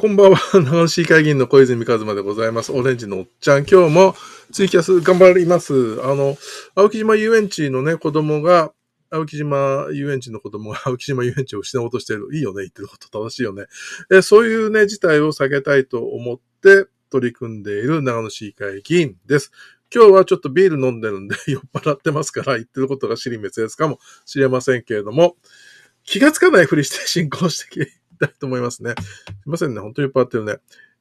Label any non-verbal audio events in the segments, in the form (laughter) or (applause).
こんばんは。日本市議会議員の小泉和馬でございます。オレンジのおっちゃん。今日もツイキャス頑張ります。あの、青木島遊園地のね、子供が、青木島遊園地の子供が (laughs) 青木島遊園地を失おうとしてる。いいよね、言ってること正しいよね。えそういうね、事態を避けたいと思って取り組んでいる長野市議会議員です。今日はちょっとビール飲んでるんで (laughs) 酔っ払ってますから言ってることが尻滅裂かもしれませんけれども、気がつかないふりして進行してきたいと思いますね。すいませんね。本当に酔っ払ってるね。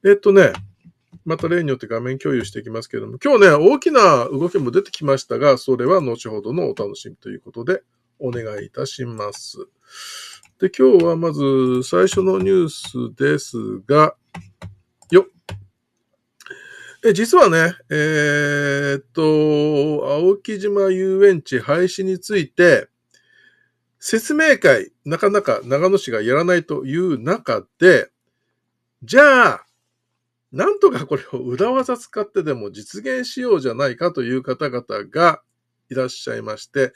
えっとね、また例によって画面共有していきますけれども、今日ね、大きな動きも出てきましたが、それは後ほどのお楽しみということで、お願いいたします。で、今日はまず最初のニュースですが、よえ、実はね、えー、っと、青木島遊園地廃止について、説明会、なかなか長野市がやらないという中で、じゃあ、なんとかこれを裏技使ってでも実現しようじゃないかという方々がいらっしゃいまして、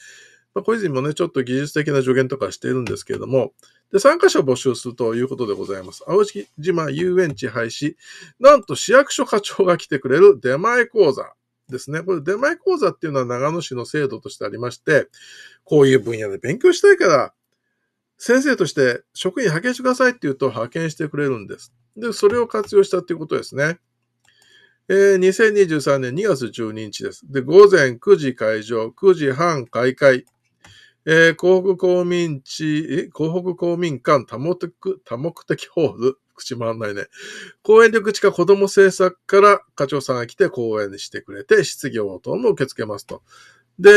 まあ、小泉もね、ちょっと技術的な助言とかしているんですけれども、で、参加者を募集するということでございます。青木島遊園地廃止。なんと市役所課長が来てくれる出前講座。ですね。これ、出前講座っていうのは長野市の制度としてありまして、こういう分野で勉強したいから、先生として職員派遣してくださいって言うと派遣してくれるんです。で、それを活用したっていうことですね。えー、2023年2月12日です。で、午前9時会場、9時半開会。えー、広北公民地、広北公民館多目的、多目的ホール、口回んないね。公園緑地か子供政策から課長さんが来て公園にしてくれて、質疑応答も受け付けますと。で、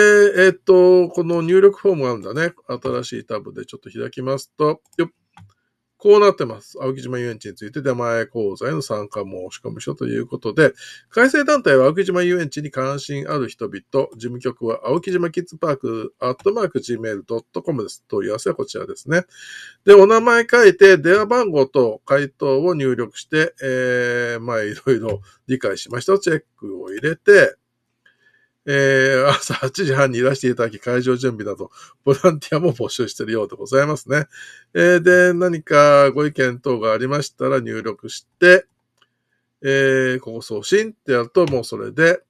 えっと、この入力フォームがあるんだね。新しいタブでちょっと開きますと、よっこうなってます。青木島遊園地について出前講座への参加申込書ということで、改正団体は青木島遊園地に関心ある人々、事務局は青木島キッズパーク、アットマーク gmail.com です。問い合わせはこちらですね。で、お名前書いて、電話番号と回答を入力して、えー、まあ、いろいろ理解しましたチェックを入れて、えー、朝8時半にいらしていただき会場準備だと、ボランティアも募集しているようでございますね。えー、で、何かご意見等がありましたら入力して、えー、ここ送信ってやると、もうそれで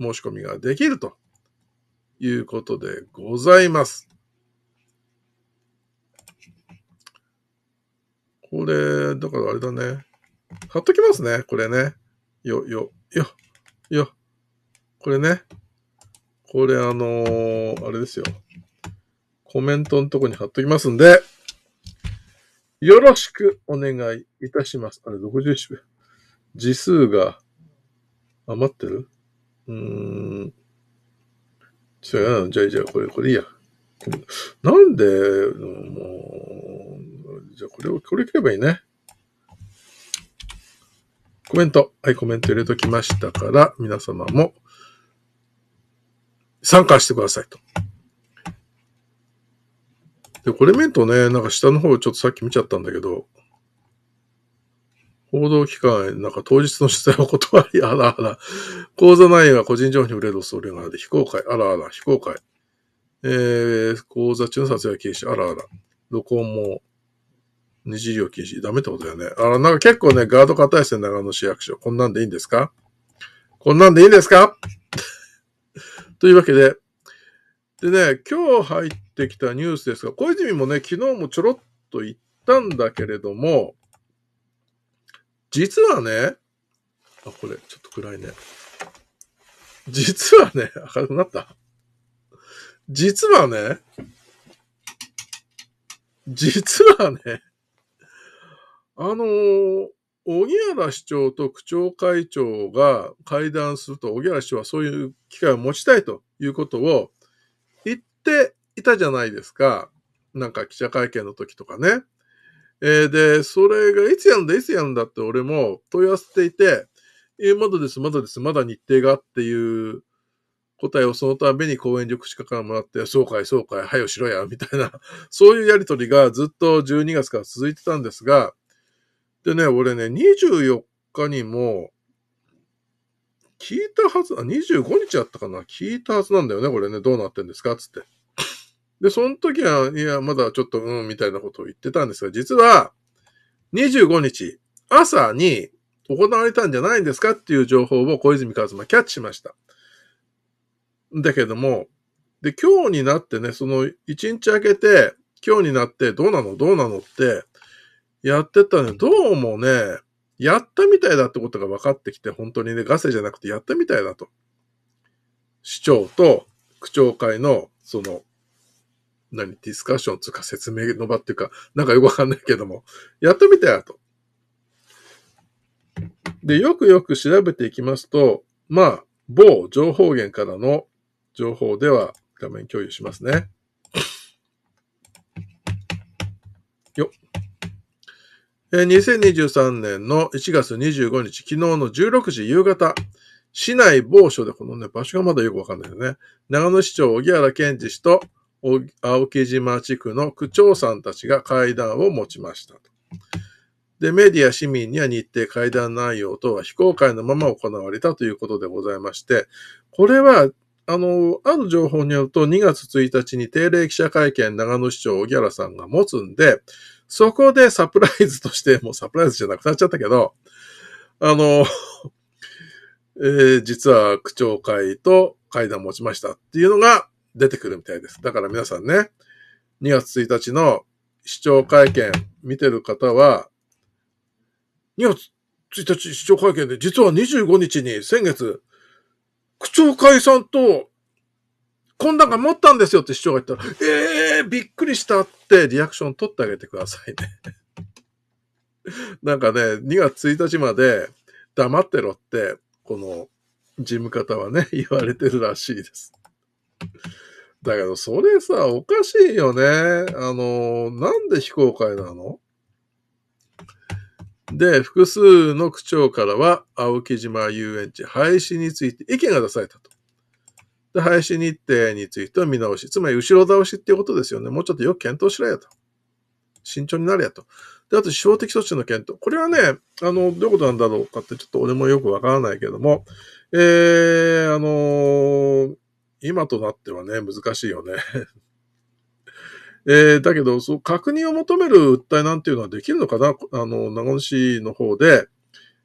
申し込みができるということでございます。これ、だからあれだね。貼っときますね、これね。よ、よ、よ、よ。これね。これあのー、あれですよ。コメントのとこに貼っときますんで、よろしくお願いいたします。あれ、61秒。字数が余ってるうーん。違うな。じゃあ、じゃあ、これ、これいいや。なんで、もう、じゃあ、これを、これ切けばいいね。コメント。はい、コメント入れときましたから、皆様も参加してくださいと。で、これ見るとね、なんか下の方ちょっとさっき見ちゃったんだけど、報道機関へ、なんか当日の取材を断り、あらあら、講座内容は個人情報に触れる恐れがあるで、非公開、あらあら、非公開。えー、講座中の撮影は禁止、あらあら、録音も、二次利用禁止、ダメってことだよね。あら、なんか結構ね、ガード硬いですね、長野市役所。こんなんでいいんですかこんなんでいいんですかというわけで、でね、今日入ってきたニュースですが、小泉もね、昨日もちょろっと言ったんだけれども、実はね、あ、これ、ちょっと暗いね。実はね、明るくなった実はね、実はね、あのー、荻原市長と区長会長が会談すると、荻原市長はそういう機会を持ちたいということを言っていたじゃないですか。なんか記者会見の時とかね。えー、で、それがいつやるんだ、いつやるんだって俺も問い合わせていて、えー、まだです、まだです、まだ日程がっていう答えをそのために公演緑地課からもらって、そうかい、そうかい、はよしろや、みたいな、そういうやりとりがずっと12月から続いてたんですが、でね、俺ね、24日にも、聞いたはず、あ、25日あったかな聞いたはずなんだよね、これね、どうなってんですかつって。で、その時は、いや、まだちょっと、うん、みたいなことを言ってたんですが、実は、25日、朝に行われたんじゃないんですかっていう情報を小泉和馬キャッチしました。だけども、で、今日になってね、その1日明けて、今日になってどうなのどうなのって、やってたね、どうもね、やったみたいだってことが分かってきて、本当にね、ガセじゃなくてやったみたいだと。市長と区長会の、その、何、ディスカッションつうか説明の場っていうか、なんかよくわかんないけども、やったみたいだと。で、よくよく調べていきますと、まあ、某情報源からの情報では画面共有しますね。よっ。2023年の1月25日、昨日の16時夕方、市内某所で、このね、場所がまだよくわかんないよね。長野市長、小木原健治氏と、青木島地区の区長さんたちが会談を持ちましたで、メディア市民には日程会談内容とは非公開のまま行われたということでございまして、これは、あの、ある情報によると2月1日に定例記者会見長野市長小木原さんが持つんで、そこでサプライズとして、もうサプライズじゃなくなっちゃったけど、あの、(laughs) えー、実は区長会と会談を持ちましたっていうのが出てくるみたいです。だから皆さんね、2月1日の市長会見見てる方は、2月1日市長会見で、実は25日に先月、区長会さんとこんなんか持ったんですよって市長が言ったら、ええー、びっくりしたってリアクション取ってあげてくださいね。なんかね、2月1日まで黙ってろって、この事務方はね、言われてるらしいです。だけど、それさ、おかしいよね。あの、なんで非公開なので、複数の区長からは、青木島遊園地廃止について意見が出されたと。で、廃止日程については見直し。つまり、後ろ倒しっていうことですよね。もうちょっとよく検討しろやと。慎重になれやと。で、あと、司法的措置の検討。これはね、あの、どういうことなんだろうかって、ちょっと俺もよくわからないけども、えー、あのー、今となってはね、難しいよね。(laughs) えー、だけど、そう、確認を求める訴えなんていうのはできるのかなあの、名野市の方で、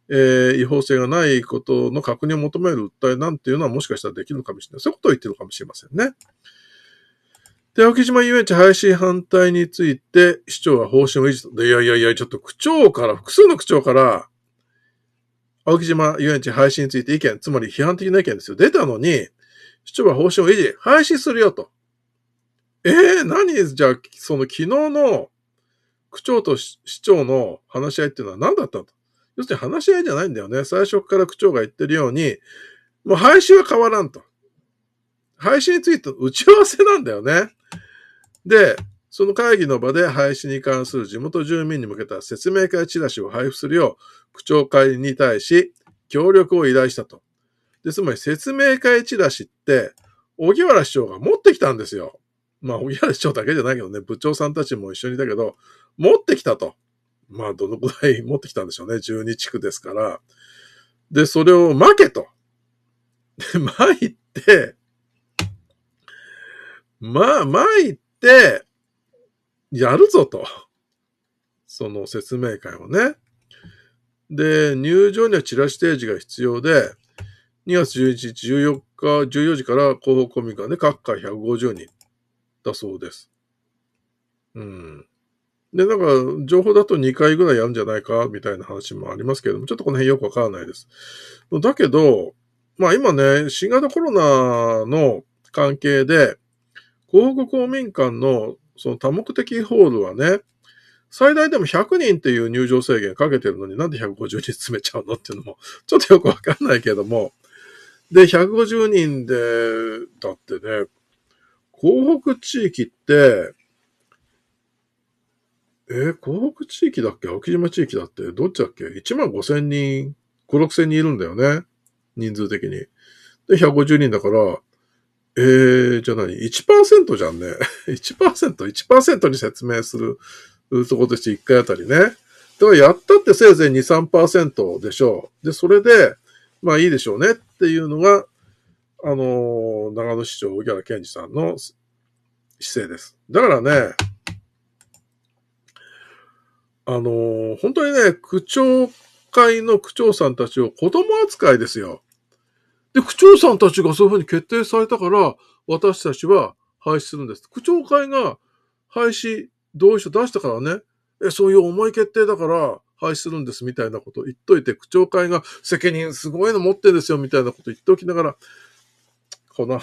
えー、違法性がないことの確認を求める訴えなんていうのはもしかしたらできるのかもしれない。そういうことを言ってるのかもしれませんね。で、青木島遊園地廃止反対について、市長は方針を維持と。いやいやいや、ちょっと区長から、複数の区長から、青木島遊園地廃止について意見、つまり批判的な意見ですよ。出たのに、市長は方針を維持、廃止するよと。ええー、何じゃあ、その昨日の区長と市長の話し合いっていうのは何だったの要するに話し合いじゃないんだよね。最初から区長が言ってるように、もう廃止は変わらんと。廃止について打ち合わせなんだよね。で、その会議の場で廃止に関する地元住民に向けた説明会チラシを配布するよう、区長会に対し協力を依頼したと。で、つまり説明会チラシって、荻原市長が持ってきたんですよ。まあ、荻原市長だけじゃないけどね、部長さんたちも一緒にいたけど、持ってきたと。まあ、どのくらい持ってきたんでしょうね。12地区ですから。で、それを負けと。で、参いて、まあ、参いて、やるぞと。その説明会をね。で、入場にはチラシ提示が必要で、2月11日14日、14時から広報コミカで各回150人だそうです。うん。で、なんか、情報だと2回ぐらいやるんじゃないか、みたいな話もありますけれども、ちょっとこの辺よくわからないです。だけど、まあ今ね、新型コロナの関係で、広告公民館のその多目的ホールはね、最大でも100人っていう入場制限かけてるのになんで150人詰めちゃうのっていうのも、ちょっとよくわかんないけども。で、150人で、だってね、広北地域って、えー、北地域だっけ青木島地域だって、どっちだっけ ?1 万5千人、5、6千人いるんだよね。人数的に。で、150人だから、えー、じゃあ何 ?1% じゃんね。1%、(laughs) 1%に説明するとことして1回あたりね。だからやったってせいぜい2、3%でしょう。で、それで、まあいいでしょうねっていうのが、あのー、長野市長、荻原健二さんの姿勢です。だからね、あのー、本当にね、区長会の区長さんたちを子供扱いですよ。で、区長さんたちがそういうふうに決定されたから、私たちは廃止するんです。区長会が廃止同意書出したからね、え、そういう重い決定だから、廃止するんですみたいなこと言っといて、区長会が責任すごいの持ってんですよみたいなこと言っておきながら、この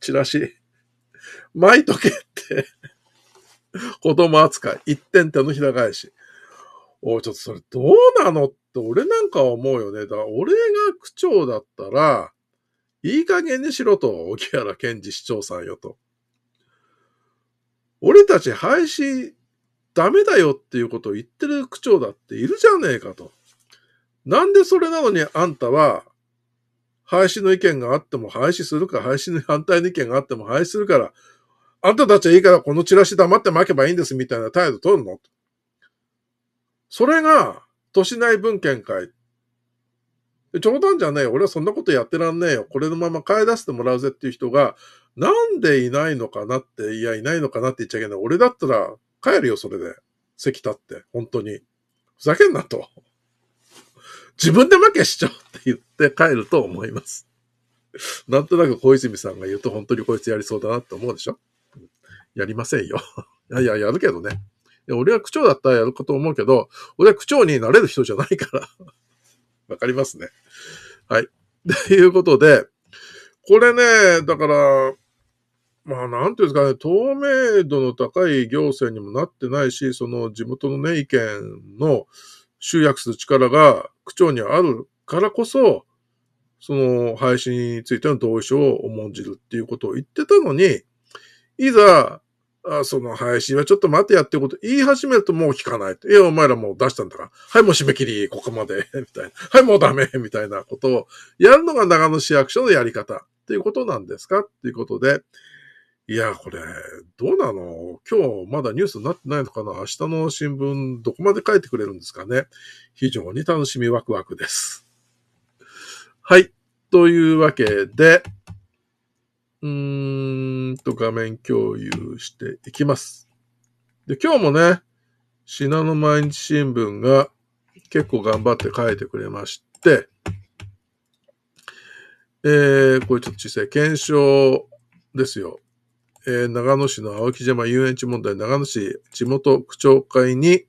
チラシ、(laughs) 巻いとけって、(laughs) 子供扱い、一点手のひら返し。おい、ちょっとそれどうなのって俺なんか思うよね。だから俺が区長だったら、いい加減にしろと、沖原健治市長さんよと。俺たち廃止ダメだよっていうことを言ってる区長だっているじゃねえかと。なんでそれなのにあんたは、廃止の意見があっても廃止するか、廃止の反対の意見があっても廃止するから、あんたたちはいいからこのチラシ黙って巻けばいいんですみたいな態度取るのそれが、都市内文献会。冗談じゃねえよ。俺はそんなことやってらんねえよ。これのまま買い出してもらうぜっていう人が、なんでいないのかなって、いや、いないのかなって言っちゃいけない。俺だったら帰るよ、それで。席立って。本当に。ふざけんなと。自分で負けしちゃうって言って帰ると思います。なんとなく小泉さんが言うと本当にこいつやりそうだなって思うでしょやりませんよ。いやいや、やるけどね。俺は区長だったらやるかと思うけど、俺は区長になれる人じゃないから。(laughs) わかりますね。はい。ということで、これね、だから、まあ、なんていうんですかね、透明度の高い行政にもなってないし、その地元のね、意見の集約する力が区長にあるからこそ、その配信についての同意書を重んじるっていうことを言ってたのに、いざ、あその配信はちょっと待てやってこと言い始めるともう聞かない。いや、お前らもう出したんだから。はい、もう締め切り、ここまで、(laughs) みたいな。はい、もうダメ、みたいなことをやるのが長野市役所のやり方っていうことなんですかっていうことで。いや、これ、どうなの今日まだニュースになってないのかな明日の新聞どこまで書いてくれるんですかね非常に楽しみワクワクです。はい。というわけで、うーんと画面共有していきます。で、今日もね、信濃毎日新聞が結構頑張って書いてくれまして、えー、これちょっと小さい、検証ですよ。えー、長野市の青木島遊園地問題、長野市地元区長会に、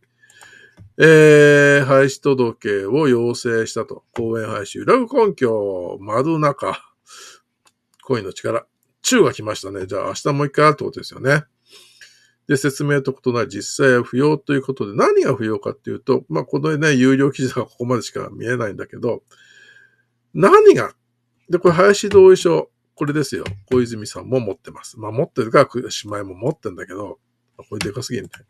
えー、廃止届を要請したと。公園廃止、裏ら根拠、窓中、恋の力。中が来ましたね。じゃあ明日もう一回ってことですよね。で、説明と異なり実際は不要ということで、何が不要かっていうと、まあ、このね、有料記事がここまでしか見えないんだけど、何がで、これ、林同意書、これですよ。小泉さんも持ってます。まあ、持ってるから、姉妹も持ってんだけど、これでかすぎみたいな。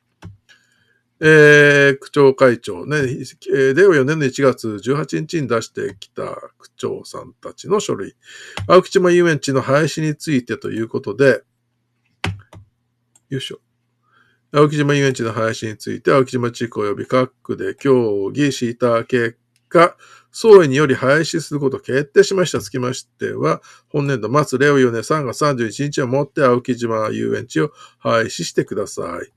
えー、区長会長ね、え令和4年の1月18日に出してきた区長さんたちの書類、青木島遊園地の廃止についてということで、よいしょ。青木島遊園地の廃止について、青木島地区及び各区で協議した結果、総意により廃止することを決定しました。つきましては、本年度末、令和4年3月31日をもって青木島遊園地を廃止してください。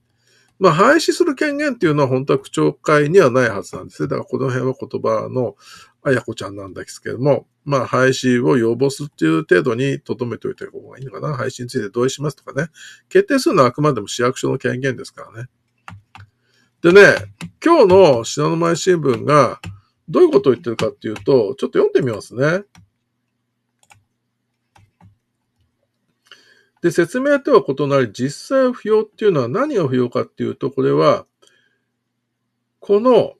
まあ、廃止する権限っていうのは本当は区長会にはないはずなんですね。だからこの辺は言葉のあやこちゃんなんですけども、まあ、廃止を要望するっていう程度に留めておいた方がいいのかな。廃止について同意しますとかね。決定するのはあくまでも市役所の権限ですからね。でね、今日の信濃前新聞がどういうことを言ってるかっていうと、ちょっと読んでみますね。で、説明とは異なり、実際不要っていうのは何が不要かっていうと、これは、この、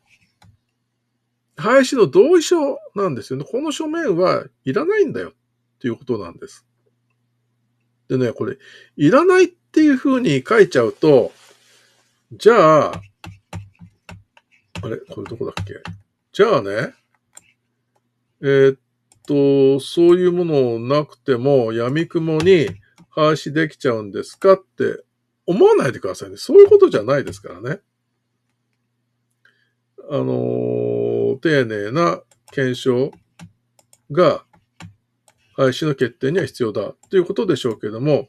廃止の同意書なんですよね。この書面はいらないんだよっていうことなんです。でね、これ、いらないっていうふうに書いちゃうと、じゃあ、あれこれどこだっけじゃあね、えー、っと、そういうものなくても、闇雲に止できちゃうんですかって思わないでくださいね。そういうことじゃないですからね。あの丁寧な検証が廃止の決定には必要だということでしょうけれども、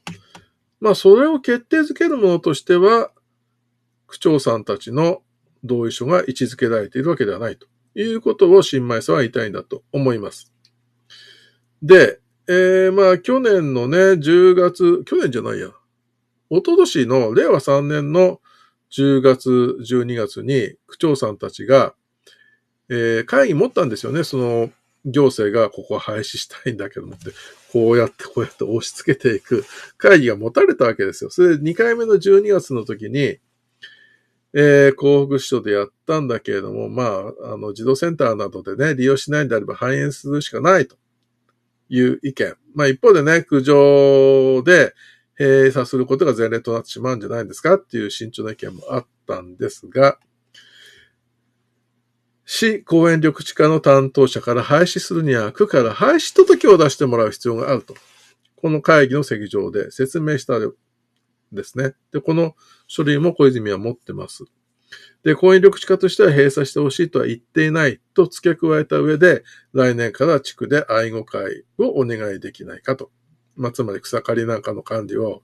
まあそれを決定づけるものとしては、区長さんたちの同意書が位置づけられているわけではないということを新米さんは言いたいんだと思います。で、えー、まあ、去年のね、10月、去年じゃないや。一昨年の令和3年の10月、12月に区長さんたちが、えー、会議持ったんですよね。その、行政がここは廃止したいんだけどもって、こうやってこうやって押し付けていく会議が持たれたわけですよ。それで2回目の12月の時に、えー、幸福市長でやったんだけれども、まあ、あの、児童センターなどでね、利用しないんであれば反映するしかないと。いう意見。まあ一方でね、苦情で閉鎖することが前例となってしまうんじゃないですかっていう慎重な意見もあったんですが、市公園緑地課の担当者から廃止するには区から廃止届を出してもらう必要があると。この会議の席上で説明したですね。で、この書類も小泉は持ってます。で、公園緑地化としては閉鎖してほしいとは言っていないと付け加えた上で、来年から地区で愛護会をお願いできないかと。まあ、つまり草刈りなんかの管理を、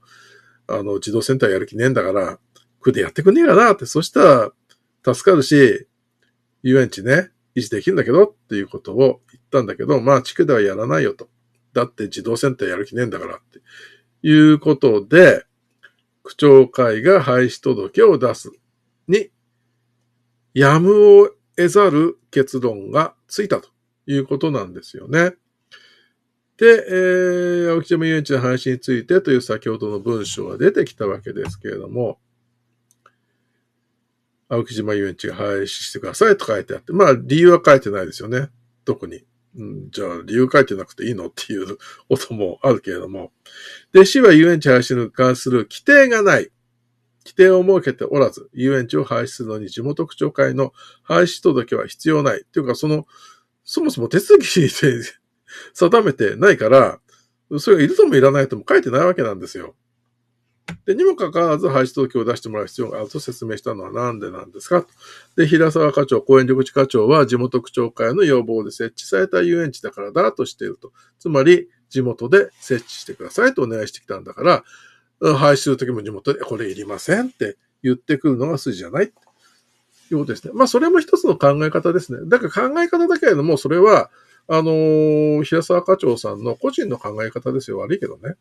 あの、児童センターやる気ねえんだから、区でやってくんねえかなって、そしたら助かるし、遊園地ね、維持できるんだけどっていうことを言ったんだけど、まあ地区ではやらないよと。だって児童センターやる気ねえんだからっていうことで、区長会が廃止届を出すやむを得ざる結論がついたということなんですよね。で、えー、青木島遊園地の話についてという先ほどの文章が出てきたわけですけれども、青木島遊園地が廃止してくださいと書いてあって、まあ理由は書いてないですよね。特に。うん、じゃあ理由書いてなくていいのっていうこともあるけれども。で、市は遊園地廃止に関する規定がない。規定を設けておらず、遊園地を廃止するのに地元区長会の廃止届は必要ない。というか、その、そもそも手続きで定めてないから、それがいるともいらないとも書いてないわけなんですよ。で、にもかかわらず廃止届を出してもらう必要があると説明したのはなんでなんですかで、平沢課長、公園緑地課長は地元区長会の要望で設置された遊園地だからだとしていると。つまり、地元で設置してくださいとお願いしてきたんだから、廃止するときも地元で、これいりませんって言ってくるのが筋じゃない。いうことですね。まあ、それも一つの考え方ですね。だから考え方だけれども、それは、あのー、平沢課長さんの個人の考え方ですよ。悪いけどね。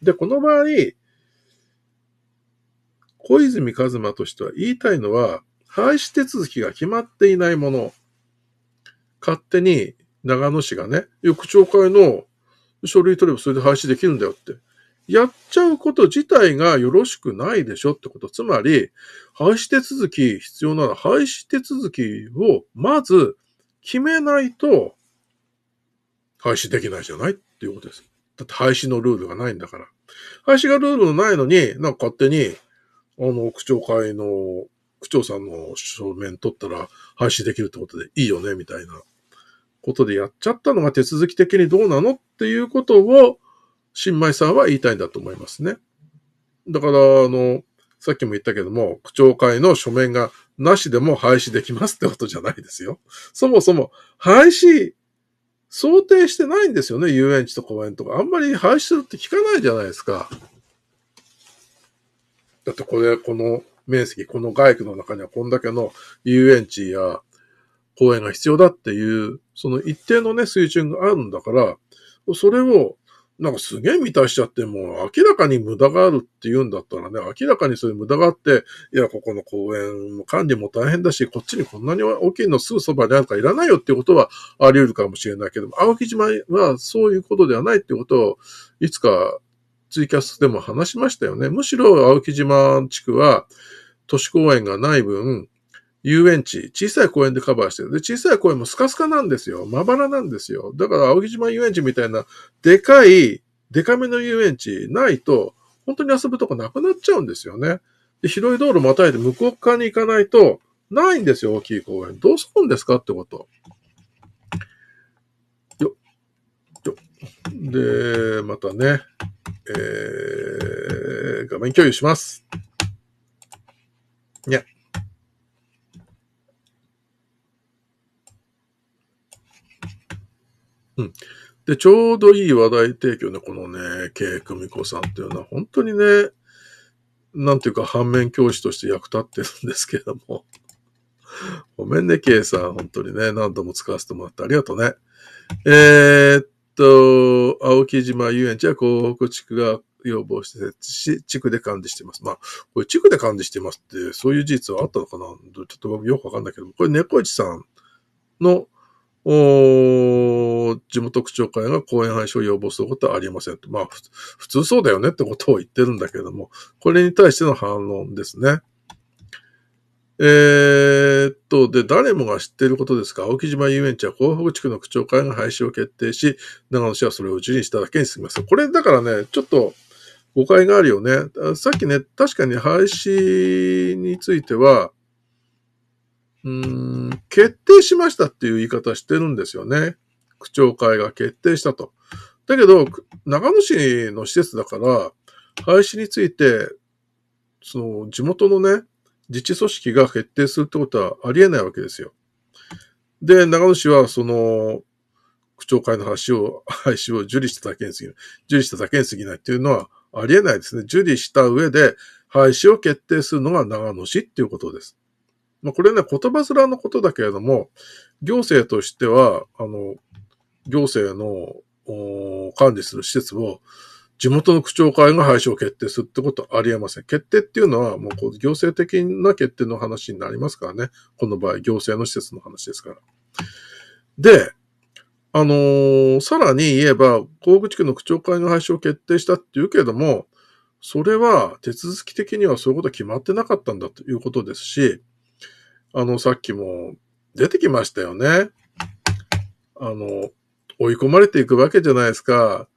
で、この場合、小泉一馬としては言いたいのは、廃止手続きが決まっていないもの、勝手に長野市がね、翌町会の書類取ればそれで廃止できるんだよってやっちゃうこと自体がよろしくないでしょってこと。つまり、廃止手続き必要なら廃止手続きをまず決めないと廃止できないじゃないっていうことです。だって廃止のルールがないんだから。廃止がルールのないのに、なんか勝手に、あの、区長会の、区長さんの正面取ったら廃止できるってことでいいよね、みたいなことでやっちゃったのが手続き的にどうなのっていうことを、新米さんは言いたいんだと思いますね。だから、あの、さっきも言ったけども、区長会の書面がなしでも廃止できますってことじゃないですよ。そもそも廃止想定してないんですよね、遊園地と公園とか。あんまり廃止するって聞かないじゃないですか。だってこれ、この面積、この外区の中にはこんだけの遊園地や公園が必要だっていう、その一定のね、水準があるんだから、それをなんかすげえ満たしちゃって、もう明らかに無駄があるって言うんだったらね、明らかにそういう無駄があって、いや、ここの公園の管理も大変だし、こっちにこんなに大きいのすぐそばにあるからいらないよっていうことはあり得るかもしれないけども、青木島はそういうことではないってことを、いつかツイキャスでも話しましたよね。むしろ青木島地区は都市公園がない分、遊園地、小さい公園でカバーしてる。で、小さい公園もスカスカなんですよ。まばらなんですよ。だから青木島遊園地みたいな、でかい、でかめの遊園地ないと、本当に遊ぶとこなくなっちゃうんですよね。で、広い道路またいで向こう側に行かないと、ないんですよ、大きい公園。どうするんですかってこと。よ、よ。で、またね、えー、画面共有します。うん。で、ちょうどいい話題提供ね、このね、K 久美子さんっていうのは、本当にね、なんていうか反面教師として役立ってるんですけども。(laughs) ごめんね、K さん。本当にね、何度も使わせてもらってありがとうね。えー、っと、青木島遊園地は広北地区が要望して設置し、地区で管理しています。まあ、これ地区で管理していますって、そういう事実はあったのかなちょっとよくわかんないけども、これ猫市さんのお地元区長会が公園廃止を要望することはありませんと。まあ、普通そうだよねってことを言ってるんだけども、これに対しての反論ですね。えー、っと、で、誰もが知っていることですが、青木島遊園地は幸福地区の区長会が廃止を決定し、長野市はそれを受理しただけにすみません。これだからね、ちょっと誤解があるよね。さっきね、確かに廃止については、うん、決定しましたっていう言い方してるんですよね。区長会が決定したと。だけど、長野市の施設だから、廃止について、その、地元のね、自治組織が決定するってことはありえないわけですよ。で、長野市は、その、区長会の話を、廃止を受理しただけに過ぎない。受理しただけに過ぎないっていうのはありえないですね。受理した上で、廃止を決定するのが長野市っていうことです。まあ、これね、言葉面のことだけれども、行政としては、あの、行政の管理する施設を、地元の区長会が廃止を決定するってことはありえません。決定っていうのは、もうこう行政的な決定の話になりますからね。この場合、行政の施設の話ですから。で、あのー、さらに言えば、甲府地区の区長会の廃止を決定したっていうけれども、それは手続き的にはそういうことは決まってなかったんだということですし、あの、さっきも出てきましたよね。あの、追い込まれていくわけじゃないですか。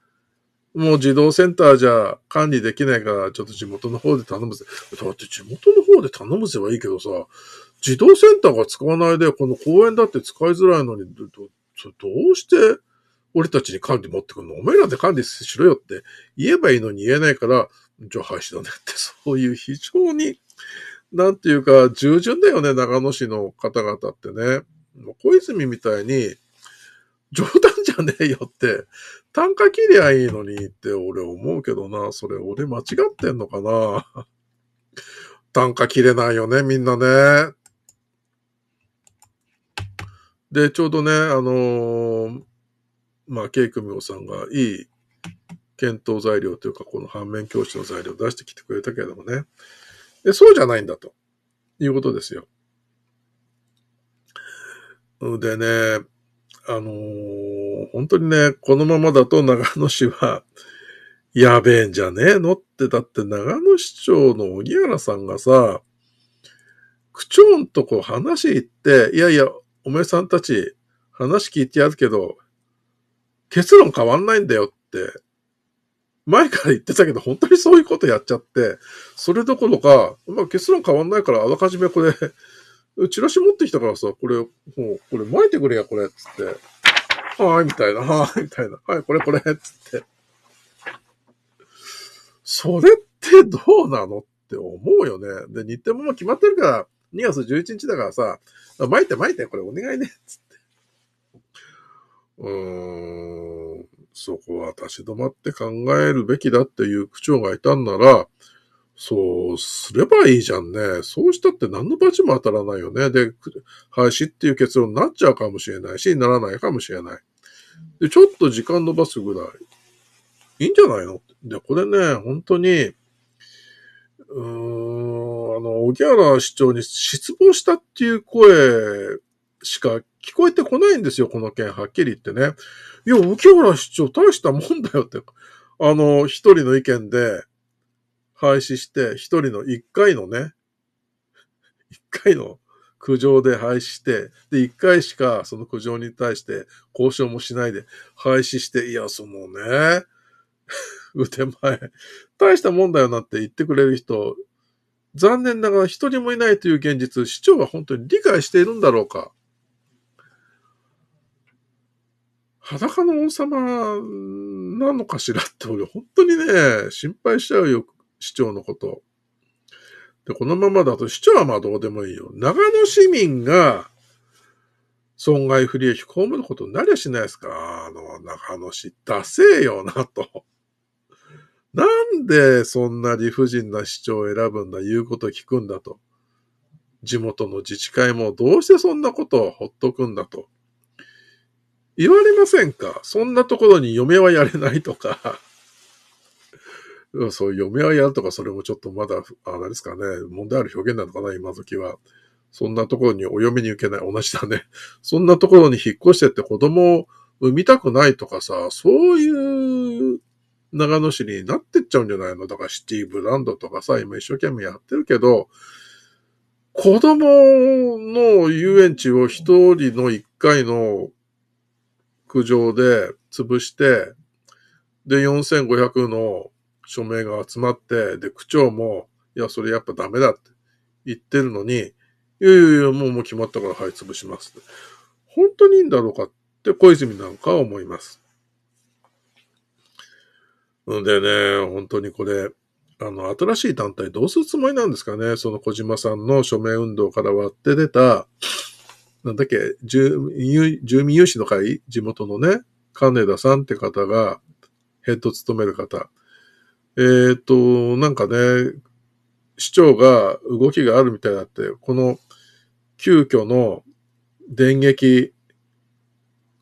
もう児童センターじゃ管理できないから、ちょっと地元の方で頼むぜ。だって地元の方で頼むぜはいいけどさ、児童センターが使わないで、この公園だって使いづらいのに、どうして俺たちに管理持ってくるのお前らで管理しろよって言えばいいのに言えないから、じゃあ廃止だねって、そういう非常になんていうか、従順だよね、長野市の方々ってね。小泉みたいに、冗談じゃねえよって、単価切りゃいいのにって俺思うけどな、それ俺間違ってんのかな。単価切れないよね、みんなね。で、ちょうどね、あのー、まあ、ケイクミオさんがいい検討材料というか、この反面教師の材料を出してきてくれたけれどもね、で、そうじゃないんだということですよ。でね、あのー、本当にね、このままだと長野市は、(laughs) やべえんじゃねえのって、だって長野市長の荻原さんがさ、区長んとこ話行って、いやいや、おめえさんたち話聞いてやるけど、結論変わんないんだよって前から言ってたけど、本当にそういうことやっちゃって、それどころか、まあ結論変わんないから、あらかじめこれ、チラシ持ってきたからさ、これ、もう、これ巻いてくれや、これ、つって。はーい、みたいな、はーい、みたいな。はい、これ、これ、つって。それってどうなのって思うよね。で、日程も決まってるから、2月11日だからさ、巻いて巻いて、これお願いね、つって。うーん。そこは立ち止まって考えるべきだっていう区長がいたんなら、そうすればいいじゃんね。そうしたって何の罰も当たらないよね。で、廃止っていう結論になっちゃうかもしれないし、ならないかもしれない。で、ちょっと時間伸ばすぐらい、いいんじゃないので、これね、本当に、うーん、あの、荻原市長に失望したっていう声しか聞こえてこないんですよ、この件、はっきり言ってね。いや、浮原市長大したもんだよって、あの、一人の意見で廃止して、一人の一回のね、一回の苦情で廃止して、で、一回しかその苦情に対して交渉もしないで廃止して、いや、そのね、(laughs) 腕前、大したもんだよなって言ってくれる人、残念ながら一人もいないという現実、市長が本当に理解しているんだろうか。裸の王様なのかしらって俺本当にね、心配しちゃうよ、市長のこと。で、このままだと市長はまあどうでもいいよ。長野市民が損害不利益被ることになりゃしないですか。あの、長野市、出せよなと。なんでそんな理不尽な市長を選ぶんだ、言うこと聞くんだと。地元の自治会もどうしてそんなことをほっとくんだと。言われませんかそんなところに嫁はやれないとか (laughs) そう、嫁はやるとか、それもちょっとまだ、あ、れですかね、問題ある表現なのかな、今時は。そんなところにお嫁に行けない、同じだね。(laughs) そんなところに引っ越してって子供を産みたくないとかさ、そういう長野市になってっちゃうんじゃないのだからシティブランドとかさ、今一生懸命やってるけど、子供の遊園地を一人の一回の苦情で潰して、で、4500の署名が集まって、で、区長も、いや、それやっぱダメだって言ってるのに、いやいやいや、もうもう決まったからはい、潰しますって。本当にいいんだろうかって小泉なんかは思います。んでね、本当にこれ、あの、新しい団体どうするつもりなんですかねその小島さんの署名運動から割って出た、なんだっけ、住住民有志の会、地元のね、金田さんって方がヘッド務める方。えー、と、なんかね、市長が動きがあるみたいだって、この急遽の電撃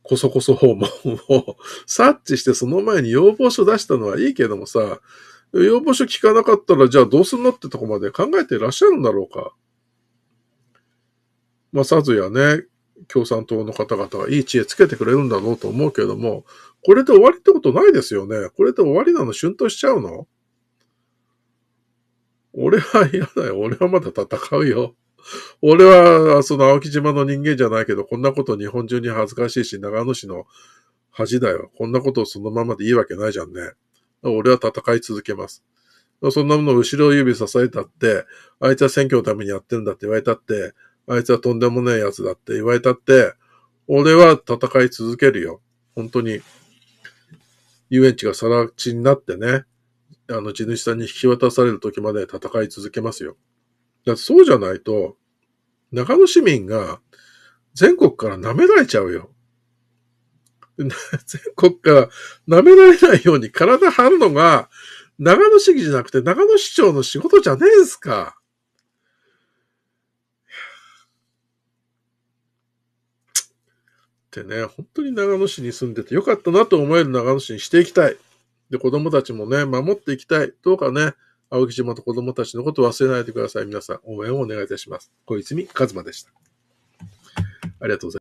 こそこそ訪問を (laughs) 察知してその前に要望書出したのはいいけどもさ、要望書聞かなかったらじゃあどうすんのってとこまで考えていらっしゃるんだろうか。まさずやね、共産党の方々はいい知恵つけてくれるんだろうと思うけれども、これで終わりってことないですよね。これで終わりなの旬としちゃうの俺は嫌だよ。俺はまだ戦うよ。俺は、その青木島の人間じゃないけど、こんなこと日本中に恥ずかしいし、長野市の恥だよ。こんなことをそのままでいいわけないじゃんね。俺は戦い続けます。そんなもの後ろ指支えたって、あいつは選挙のためにやってるんだって言われたって、あいつはとんでもねえやつだって言われたって、俺は戦い続けるよ。本当に。遊園地がさら地になってね、あの地主さんに引き渡される時まで戦い続けますよ。だってそうじゃないと、長野市民が全国から舐められちゃうよ。(laughs) 全国から舐められないように体張るのが、長野市議じゃなくて長野市長の仕事じゃねえんすか。てね、本当に長野市に住んでてよかったなと思える長野市にしていきたい。で、子供たちもね、守っていきたい。どうかね、青木島と子供たちのこと忘れないでください。皆さん、応援をお願いいたします。小泉一馬でした。ありがとうございます。